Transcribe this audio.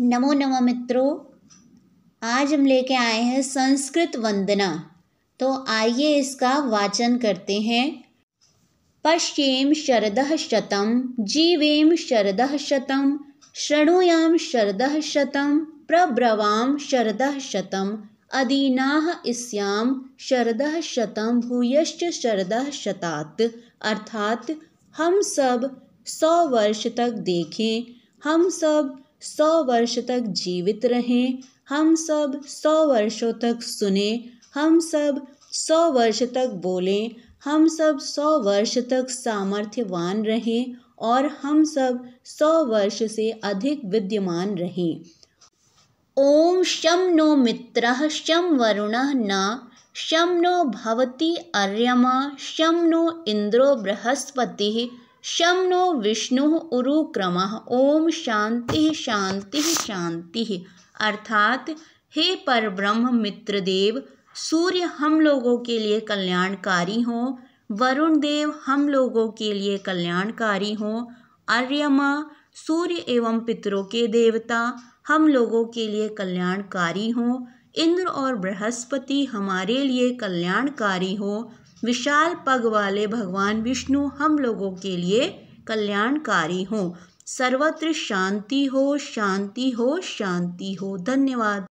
नमो नमो मित्रों आज हम लेके आए हैं संस्कृत वंदना तो आइए इसका वाचन करते हैं पश्येम शरद शतम जीवेम शरद शतम शृणुयाम शरद शतम प्रब्रवाम शरद शतम अदीना इस्याम शरद शतम भूयश्च शरद शतात अर्थात हम सब सौ वर्ष तक देखें हम सब सौ वर्ष तक जीवित रहें हम सब सौ वर्षों तक सुने हम सब सौ वर्ष तक बोलें हम सब सौ वर्ष तक सामर्थ्यवान रहें और हम सब सौ वर्ष से अधिक विद्यमान रहें ओम शम नो मित्र शम वरुण न शम नो भवती अर्यमा शम नो इंद्रो बृहस्पति शम नो विष्णु क्रम ओम शांति शांति शांति अर्थात हे पर ब्रह्म मित्र देव सूर्य हम लोगों के लिए कल्याणकारी हो वरुण देव हम लोगों के लिए कल्याणकारी हो आर्यमा सूर्य एवं पितरों के देवता हम लोगों के लिए कल्याणकारी हो इंद्र और बृहस्पति हमारे लिए कल्याणकारी हो विशाल पग वाले भगवान विष्णु हम लोगों के लिए कल्याणकारी हों सर्वत्र शांति हो शांति हो शांति हो धन्यवाद